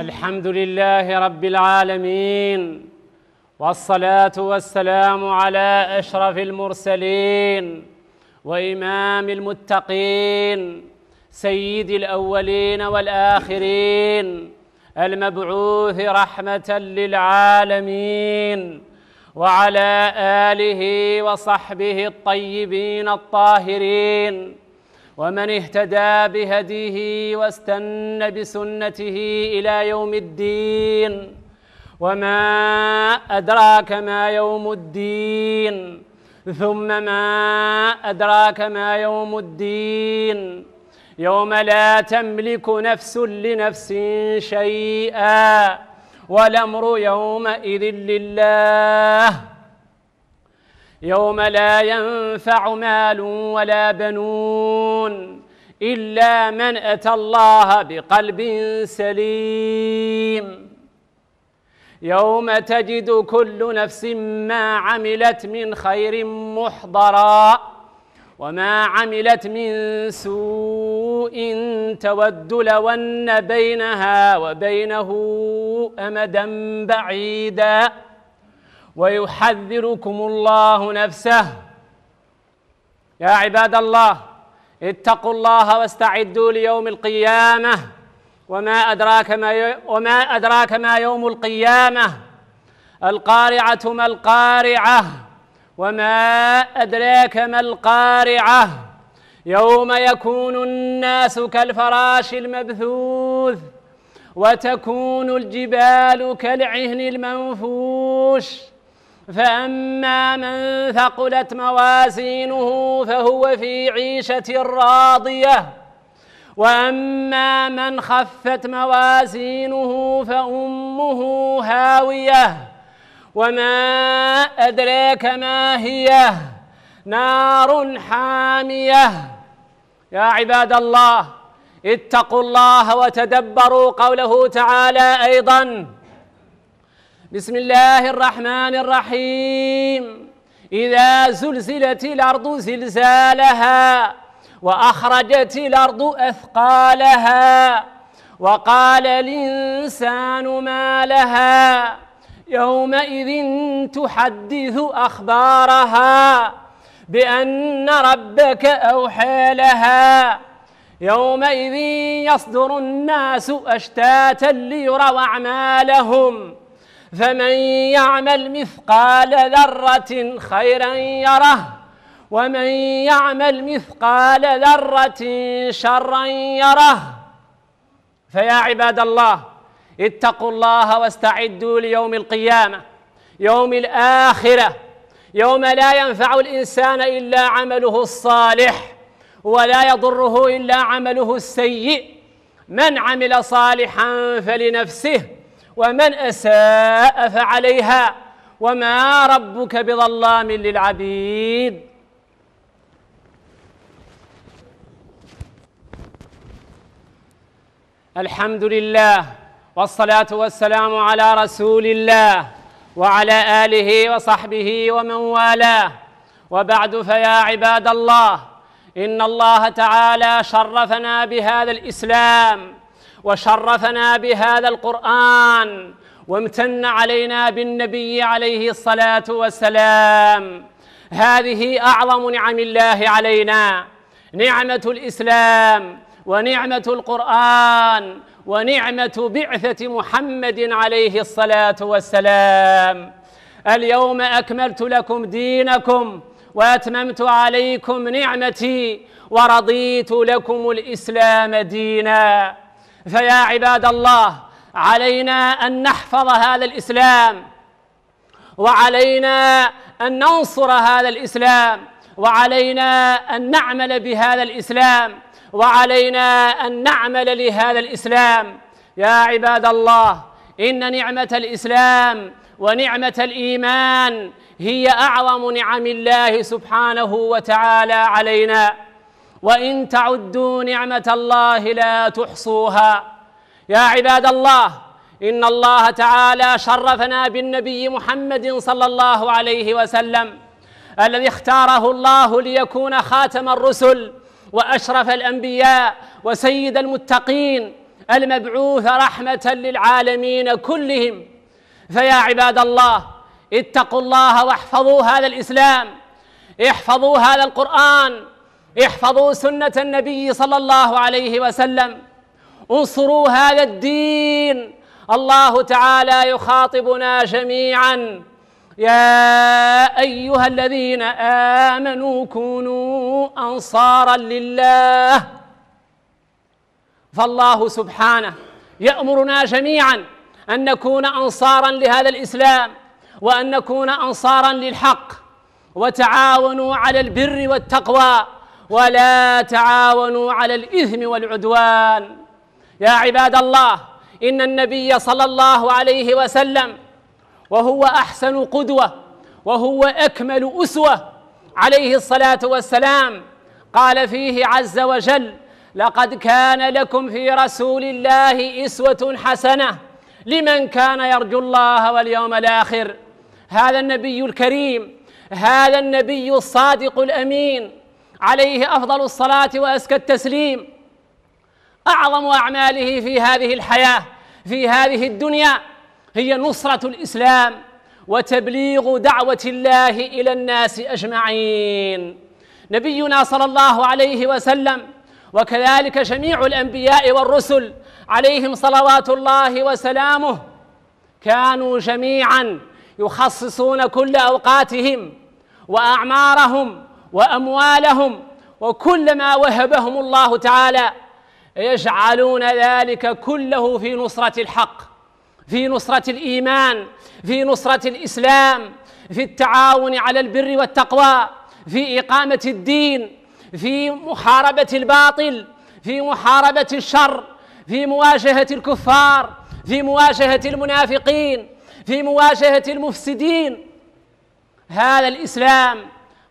الحمد لله رب العالمين والصلاة والسلام على أشرف المرسلين وإمام المتقين سيد الأولين والآخرين المبعوث رحمة للعالمين وعلى آله وصحبه الطيبين الطاهرين ومن اهتدى بهديه واستن بسنته إلى يوم الدين وما أدراك ما يوم الدين ثم ما أدراك ما يوم الدين يوم لا تملك نفس لنفس شيئا والأمر يومئذ لله يوم لا ينفع مال ولا بنون إلا من أتى الله بقلب سليم يوم تجد كل نفس ما عملت من خير محضرا وما عملت من سوء تود لو أن بينها وبينه أمدا بعيداً ويحذركم الله نفسه يا عباد الله اتقوا الله واستعدوا ليوم القيامة وما أدراك ما وما أدراك ما يوم القيامة القارعة ما القارعة وما أدراك ما القارعة يوم يكون الناس كالفراش المبثوث وتكون الجبال كالعهن المنفوش فأما من ثقلت موازينه فهو في عيشة راضية وأما من خفت موازينه فأمه هاوية وما أدراك ما هي نار حامية يا عباد الله اتقوا الله وتدبروا قوله تعالى أيضاً بسم الله الرحمن الرحيم إذا زلزلت الأرض زلزالها وأخرجت الأرض أثقالها وقال الإنسان ما لها يومئذ تحدث أخبارها بأن ربك أوحى لها يومئذ يصدر الناس أشتاتا ليروا أعمالهم فمن يعمل مثقال ذرة خيرا يره ومن يعمل مثقال ذرة شرا يره فيا عباد الله اتقوا الله واستعدوا ليوم القيامة يوم الآخرة يوم لا ينفع الإنسان إلا عمله الصالح ولا يضره إلا عمله السيء من عمل صالحا فلنفسه ومن اساء فعليها وما ربك بظلام للعبيد الحمد لله والصلاه والسلام على رسول الله وعلى اله وصحبه ومن والاه وبعد فيا عباد الله ان الله تعالى شرفنا بهذا الاسلام وشرفنا بهذا القرآن وامتن علينا بالنبي عليه الصلاة والسلام هذه أعظم نعم الله علينا نعمة الإسلام ونعمة القرآن ونعمة بعثة محمد عليه الصلاة والسلام اليوم أكملت لكم دينكم وأتممت عليكم نعمتي ورضيت لكم الإسلام ديناً فيا عباد الله علينا أن نحفظ هذا الإسلام وعلينا أن ننصر هذا الإسلام وعلينا أن نعمل بهذا الإسلام وعلينا أن نعمل لهذا الإسلام يا عباد الله إن نعمة الإسلام ونعمة الإيمان هي أعظم نعم الله سبحانه وتعالى علينا وإن تعدوا نعمة الله لا تحصوها يا عباد الله إن الله تعالى شرفنا بالنبي محمد صلى الله عليه وسلم الذي اختاره الله ليكون خاتم الرسل وأشرف الأنبياء وسيد المتقين المبعوث رحمة للعالمين كلهم فيا عباد الله اتقوا الله واحفظوا هذا الإسلام احفظوا هذا القرآن احفظوا سنة النبي صلى الله عليه وسلم انصروا هذا الدين الله تعالى يخاطبنا جميعا يا أيها الذين آمنوا كونوا أنصارا لله فالله سبحانه يأمرنا جميعا أن نكون أنصارا لهذا الإسلام وأن نكون أنصارا للحق وتعاونوا على البر والتقوى ولا تعاونوا على الإثم والعدوان يا عباد الله إن النبي صلى الله عليه وسلم وهو أحسن قدوة وهو أكمل أسوة عليه الصلاة والسلام قال فيه عز وجل لقد كان لكم في رسول الله إسوة حسنة لمن كان يرجو الله واليوم الآخر هذا النبي الكريم هذا النبي الصادق الأمين عليه افضل الصلاه وازكى التسليم اعظم اعماله في هذه الحياه في هذه الدنيا هي نصره الاسلام وتبليغ دعوه الله الى الناس اجمعين نبينا صلى الله عليه وسلم وكذلك جميع الانبياء والرسل عليهم صلوات الله وسلامه كانوا جميعا يخصصون كل اوقاتهم واعمارهم واموالهم وكل ما وهبهم الله تعالى يجعلون ذلك كله في نصره الحق في نصره الايمان في نصره الاسلام في التعاون على البر والتقوى في اقامه الدين في محاربه الباطل في محاربه الشر في مواجهه الكفار في مواجهه المنافقين في مواجهه المفسدين هذا الاسلام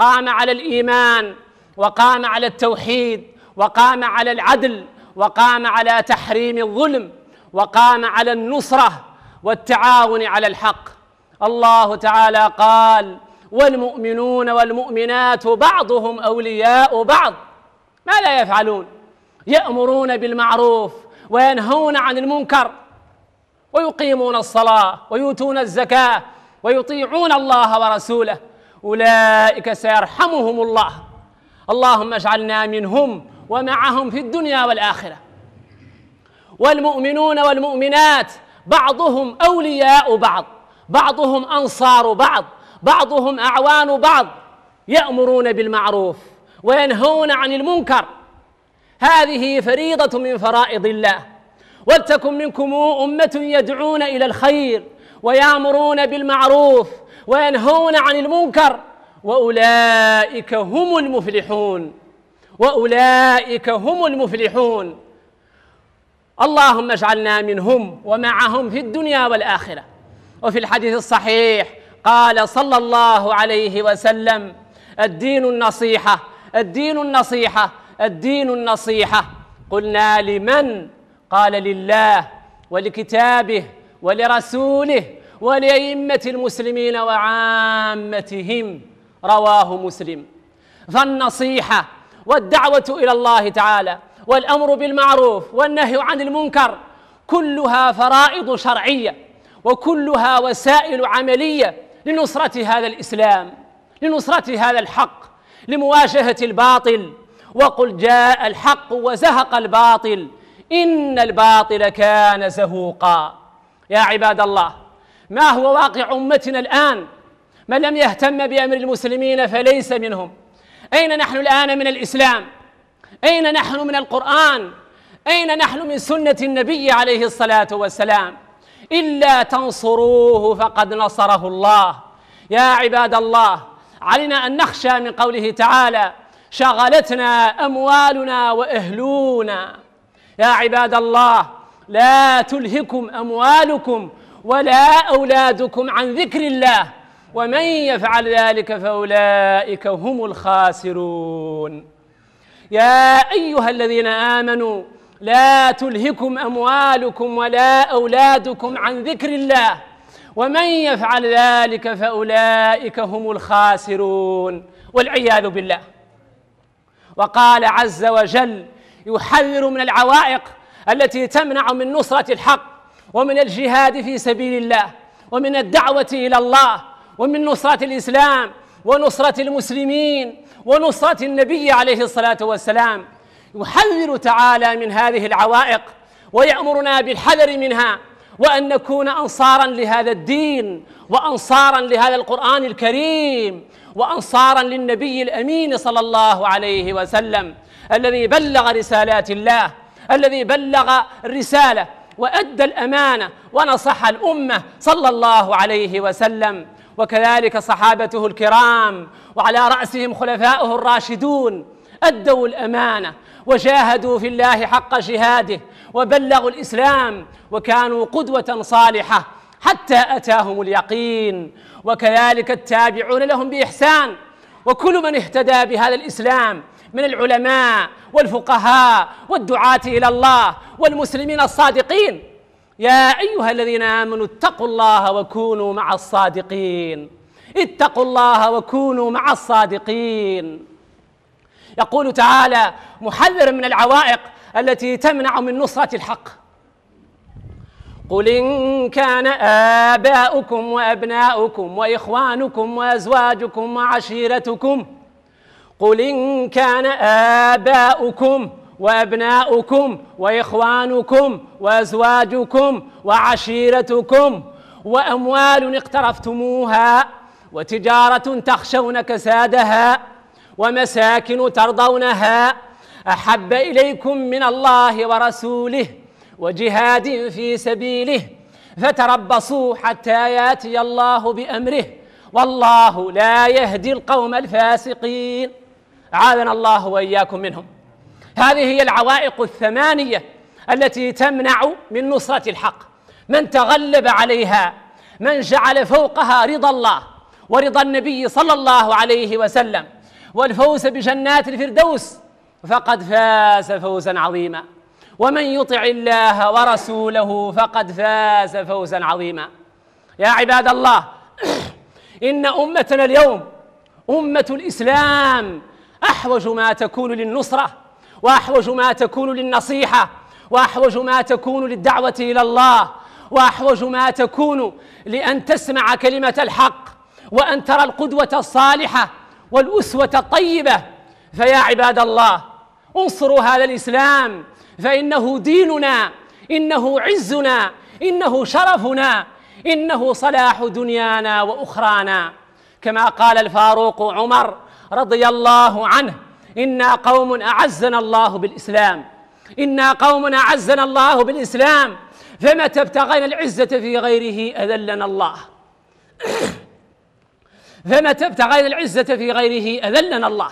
قام على الايمان وقام على التوحيد وقام على العدل وقام على تحريم الظلم وقام على النصره والتعاون على الحق الله تعالى قال والمؤمنون والمؤمنات بعضهم اولياء بعض ما لا يفعلون يامرون بالمعروف وينهون عن المنكر ويقيمون الصلاه ويؤتون الزكاه ويطيعون الله ورسوله أولئك سيرحمهم الله اللهم اجعلنا منهم ومعهم في الدنيا والآخرة والمؤمنون والمؤمنات بعضهم أولياء بعض بعضهم أنصار بعض بعضهم أعوان بعض يأمرون بالمعروف وينهون عن المنكر هذه فريضة من فرائض الله ولتكن منكم أمة يدعون إلى الخير ويأمرون بالمعروف وينهون عن المنكر وأولئك هم المفلحون وأولئك هم المفلحون اللهم اجعلنا منهم ومعهم في الدنيا والآخرة وفي الحديث الصحيح قال صلى الله عليه وسلم الدين النصيحة الدين النصيحة الدين النصيحة قلنا لمن قال لله ولكتابه ولرسوله ولأئمة المسلمين وعامتهم رواه مسلم فالنصيحة والدعوة إلى الله تعالى والأمر بالمعروف والنهي عن المنكر كلها فرائض شرعية وكلها وسائل عملية لنصرة هذا الإسلام لنصرة هذا الحق لمواجهة الباطل وقل جاء الحق وزهق الباطل إن الباطل كان زهوقا يا عباد الله ما هو واقع امتنا الان من لم يهتم بامر المسلمين فليس منهم اين نحن الان من الاسلام اين نحن من القران اين نحن من سنه النبي عليه الصلاه والسلام الا تنصروه فقد نصره الله يا عباد الله علينا ان نخشى من قوله تعالى شغلتنا اموالنا واهلونا يا عباد الله لا تلهكم اموالكم ولا أولادكم عن ذكر الله ومن يفعل ذلك فأولئك هم الخاسرون يا أيها الذين آمنوا لا تلهكم أموالكم ولا أولادكم عن ذكر الله ومن يفعل ذلك فأولئك هم الخاسرون والعياذ بالله وقال عز وجل يحذر من العوائق التي تمنع من نصرة الحق ومن الجهاد في سبيل الله ومن الدعوة إلى الله ومن نصرة الإسلام ونصرة المسلمين ونصرة النبي عليه الصلاة والسلام يحذر تعالى من هذه العوائق ويأمرنا بالحذر منها وأن نكون أنصارا لهذا الدين وأنصارا لهذا القرآن الكريم وأنصارا للنبي الأمين صلى الله عليه وسلم الذي بلغ رسالات الله الذي بلغ الرسالة وأدى الأمانة ونصح الأمة صلى الله عليه وسلم وكذلك صحابته الكرام وعلى رأسهم خلفاؤه الراشدون أدوا الأمانة وجاهدوا في الله حق جهاده وبلغوا الإسلام وكانوا قدوة صالحة حتى أتاهم اليقين وكذلك التابعون لهم بإحسان وكل من اهتدى بهذا الإسلام من العلماء والفقهاء والدعاة إلى الله والمسلمين الصادقين يا أيها الذين آمنوا اتقوا الله وكونوا مع الصادقين اتقوا الله وكونوا مع الصادقين يقول تعالى محذرا من العوائق التي تمنع من نصرة الحق قل إن كان آباؤكم وأبناؤكم وإخوانكم وأزواجكم وعشيرتكم قل إن كان آباؤكم وأبناؤكم وإخوانكم وأزواجكم وعشيرتكم وأموال اقترفتموها وتجارة تخشون كسادها ومساكن ترضونها أحب إليكم من الله ورسوله وجهاد في سبيله فتربصوا حتى ياتي الله بأمره والله لا يهدي القوم الفاسقين عاذنا الله واياكم منهم هذه هي العوائق الثمانيه التي تمنع من نصره الحق من تغلب عليها من جعل فوقها رضا الله ورضا النبي صلى الله عليه وسلم والفوز بجنات الفردوس فقد فاز فوزا عظيما ومن يطع الله ورسوله فقد فاز فوزا عظيما يا عباد الله ان امتنا اليوم امه الاسلام احوج ما تكون للنصره واحوج ما تكون للنصيحه واحوج ما تكون للدعوه الى الله واحوج ما تكون لان تسمع كلمه الحق وان ترى القدوه الصالحه والاسوه الطيبه فيا عباد الله انصروا هذا الاسلام فانه ديننا انه عزنا انه شرفنا انه صلاح دنيانا واخرانا كما قال الفاروق عمر رضي الله عنه إنا قوم أعزنا الله بالإسلام إنا قوم أعزنا الله بالإسلام فمتى ابتغينا العزة في غيره أذلنا الله فمتى ابتغينا العزة في غيره أذلنا الله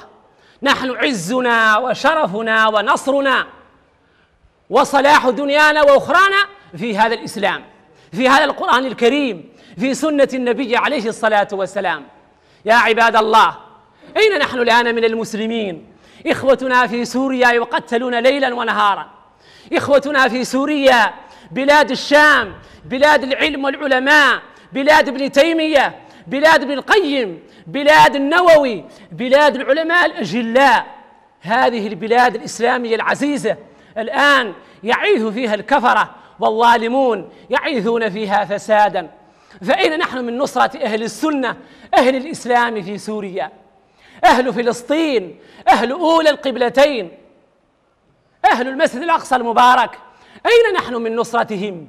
نحن عزنا وشرفنا ونصرنا وصلاح دنيانا وأخرانا في هذا الإسلام في هذا القرآن الكريم في سنة النبي عليه الصلاة والسلام يا عباد الله أين نحن الآن من المسلمين إخوتنا في سوريا يقتلون ليلا ونهارا إخوتنا في سوريا بلاد الشام بلاد العلم والعلماء بلاد ابن تيمية بلاد ابن القيم بلاد النووي بلاد العلماء الأجلاء هذه البلاد الإسلامية العزيزة الآن يعيث فيها الكفرة والظالمون يعيثون فيها فسادا فأين نحن من نصرة أهل السنة أهل الإسلام في سوريا أهل فلسطين أهل أولى القبلتين أهل المسجد الأقصى المبارك أين نحن من نصرتهم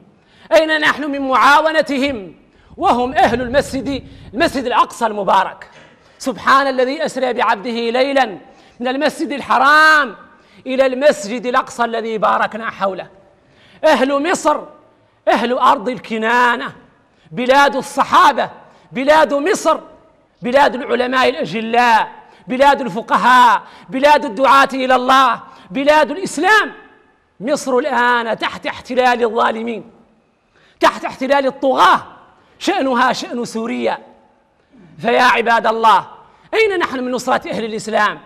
أين نحن من معاونتهم وهم أهل المسجد المسجد الأقصى المبارك سبحان الذي أسرى بعبده ليلا من المسجد الحرام إلى المسجد الأقصى الذي باركنا حوله أهل مصر أهل أرض الكنانة بلاد الصحابة بلاد مصر بلاد العلماء الأجلاء بلاد الفقهاء بلاد الدعاة إلى الله بلاد الإسلام مصر الآن تحت احتلال الظالمين تحت احتلال الطغاة شأنها شأن سوريا فيا عباد الله أين نحن من نصرة أهل الإسلام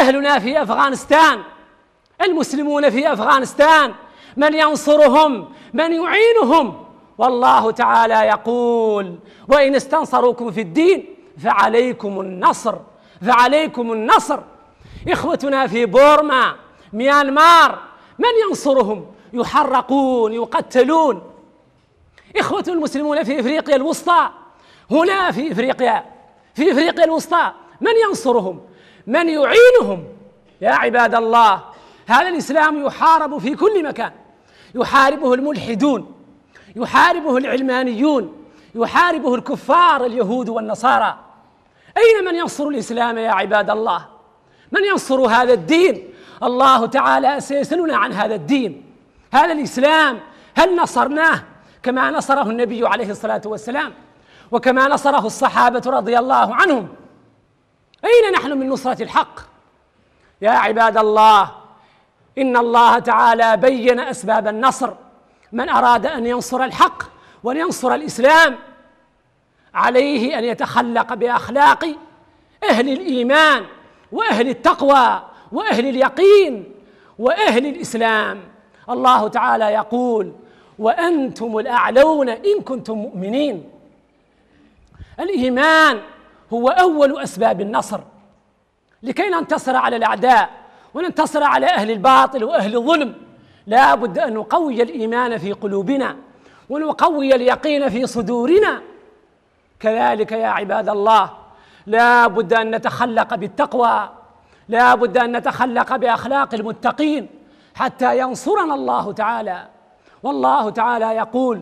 أهلنا في أفغانستان المسلمون في أفغانستان من ينصرهم من يعينهم والله تعالى يقول وإن استنصروكم في الدين فعليكم النصر فعليكم النصر إخوتنا في بورما ميانمار من ينصرهم يحرقون يقتلون إخوة المسلمون في إفريقيا الوسطى هنا في إفريقيا في إفريقيا الوسطى من ينصرهم من يعينهم يا عباد الله هذا الإسلام يحارب في كل مكان يحاربه الملحدون يحاربه العلمانيون يحاربه الكفار اليهود والنصارى أين من ينصر الإسلام يا عباد الله من ينصر هذا الدين الله تعالى سيسألنا عن هذا الدين هذا الإسلام هل نصرناه كما نصره النبي عليه الصلاة والسلام وكما نصره الصحابة رضي الله عنهم أين نحن من نصرة الحق يا عباد الله إن الله تعالى بين أسباب النصر من أراد أن ينصر الحق ولينصر الإسلام عليه أن يتخلق بأخلاق أهل الإيمان وأهل التقوى وأهل اليقين وأهل الإسلام الله تعالى يقول وأنتم الأعلون إن كنتم مؤمنين الإيمان هو أول أسباب النصر لكي ننتصر على الأعداء وننتصر على أهل الباطل وأهل الظلم لا بد أن نقوي الإيمان في قلوبنا ونقوي اليقين في صدورنا كذلك يا عباد الله لا بد أن نتخلق بالتقوى لا بد أن نتخلق بأخلاق المتقين حتى ينصرنا الله تعالى والله تعالى يقول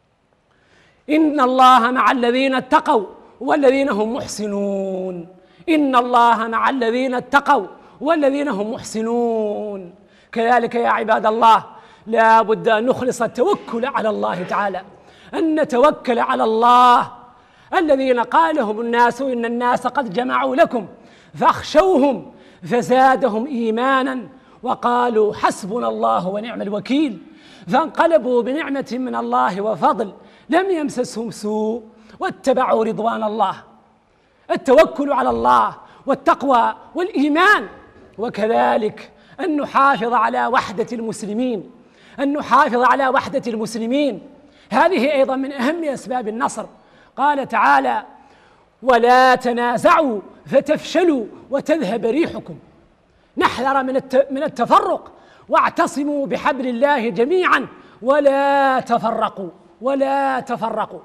إن الله مع الذين اتقوا والذين هم محسنون إن الله مع الذين اتقوا والذين هم محسنون كذلك يا عباد الله لا بد أن نخلص التوكل على الله تعالى أن نتوكل على الله الذين قالهم الناس إن الناس قد جمعوا لكم فاخشوهم فزادهم إيمانا وقالوا حسبنا الله ونعم الوكيل فانقلبوا بنعمة من الله وفضل لم يمسسهم سوء واتبعوا رضوان الله التوكل على الله والتقوى والإيمان وكذلك أن نحافظ على وحدة المسلمين أن نحافظ على وحدة المسلمين هذه أيضا من أهم أسباب النصر قال تعالى ولا تنازعوا فتفشلوا وتذهب ريحكم نحذر من من التفرق واعتصموا بحبل الله جميعا ولا تفرقوا ولا تفرقوا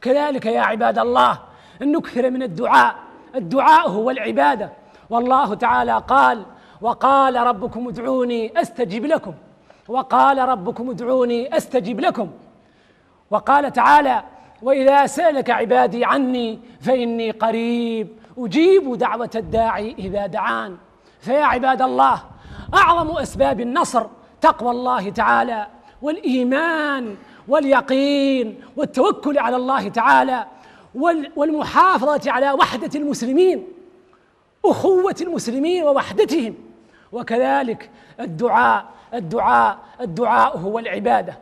كذلك يا عباد الله ان نكثر من الدعاء الدعاء هو العباده والله تعالى قال وقال ربكم ادعوني استجب لكم وقال ربكم ادعوني استجب لكم وقال تعالى واذا سالك عبادي عني فاني قريب اجيب دعوه الداعي اذا دعان فيا عباد الله اعظم اسباب النصر تقوى الله تعالى والايمان واليقين والتوكل على الله تعالى والمحافظه على وحده المسلمين اخوه المسلمين ووحدتهم وكذلك الدعاء الدعاء الدعاء هو العباده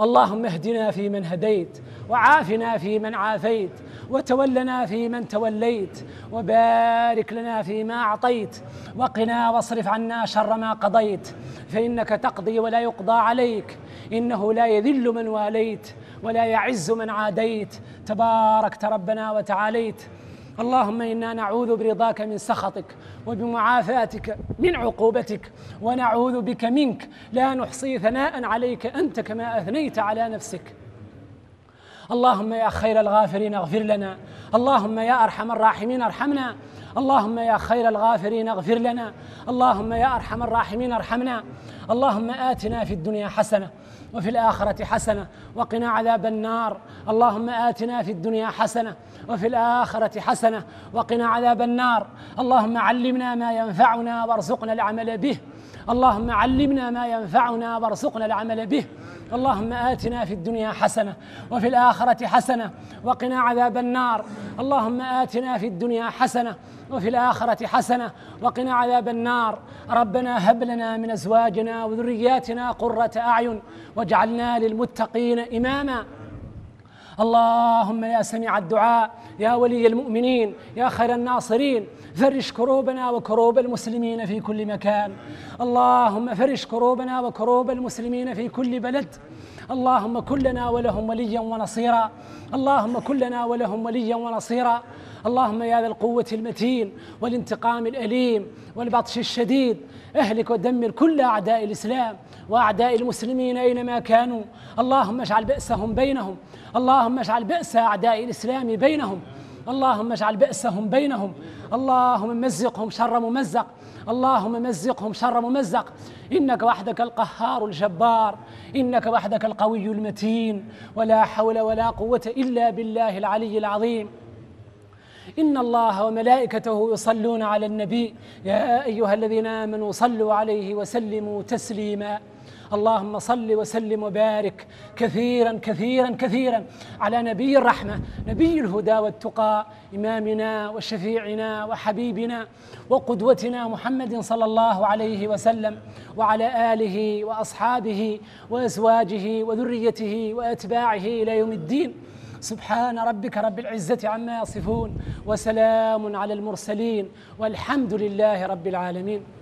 اللهم اهدنا فيمن هديت وعافنا فيمن عافيت وتولنا فيمن توليت وبارك لنا فيما اعطيت وقنا واصرف عنا شر ما قضيت فانك تقضي ولا يقضى عليك انه لا يذل من واليت ولا يعز من عاديت تباركت ربنا وتعاليت اللهم انا نعوذ برضاك من سخطك وبمعافاتك من عقوبتك ونعوذ بك منك لا نحصي ثناء عليك انت كما اثنيت على نفسك اللهم يا خير الغافرين اغفر لنا اللهم يا ارحم الراحمين ارحمنا اللهم يا خير الغافرين اغفر لنا اللهم يا ارحم الراحمين ارحمنا اللهم اتنا في الدنيا حسنه وفي الآخرة حسنة وقنا عذاب النار اللهم آتنا في الدنيا حسنة وفي الآخرة حسنة وقنا عذاب النار اللهم علمنا ما ينفعنا وارزقنا العمل به اللهم علمنا ما ينفعنا وارزقنا العمل به اللهم آتنا في الدنيا حسنة وفي الآخرة حسنة وقنا عذاب النار اللهم آتنا في الدنيا حسنة وفي الآخرة حسنة وقنا عذاب النار ربنا هب لنا من أزواجنا وذرياتنا قرة أعين واجعلنا للمتقين إماما اللهم يا سميع الدعاء يا ولي المؤمنين يا خير الناصرين فرش كروبنا وكروب المسلمين في كل مكان اللهم فرش كروبنا وكروب المسلمين في كل بلد اللهم كلنا ولهم وليا ونصيرا اللهم كلنا ولهم وليا ونصيرا اللهم يا ذا القوة المتين والانتقام الأليم والبطش الشديد اهلك ودمر كل أعداء الإسلام وأعداء المسلمين أينما كانوا اللهم اجعل بأسهم بينهم اللهم اجعل بأس أعداء الإسلام بينهم اللهم اجعل بأسهم بينهم اللهم مزقهم شر ممزق اللهم مزقهم شر ممزق إنك وحدك القهار الجبار إنك وحدك القوي المتين ولا حول ولا قوة إلا بالله العلي العظيم إن الله وملائكته يصلون على النبي يا أيها الذين آمنوا صلوا عليه وسلموا تسليماً اللهم صل وسلم وبارك كثيرا كثيرا كثيرا على نبي الرحمه نبي الهدى والتقى امامنا وشفيعنا وحبيبنا وقدوتنا محمد صلى الله عليه وسلم وعلى اله واصحابه وازواجه وذريته واتباعه الى يوم الدين سبحان ربك رب العزة عما يصفون وسلام على المرسلين والحمد لله رب العالمين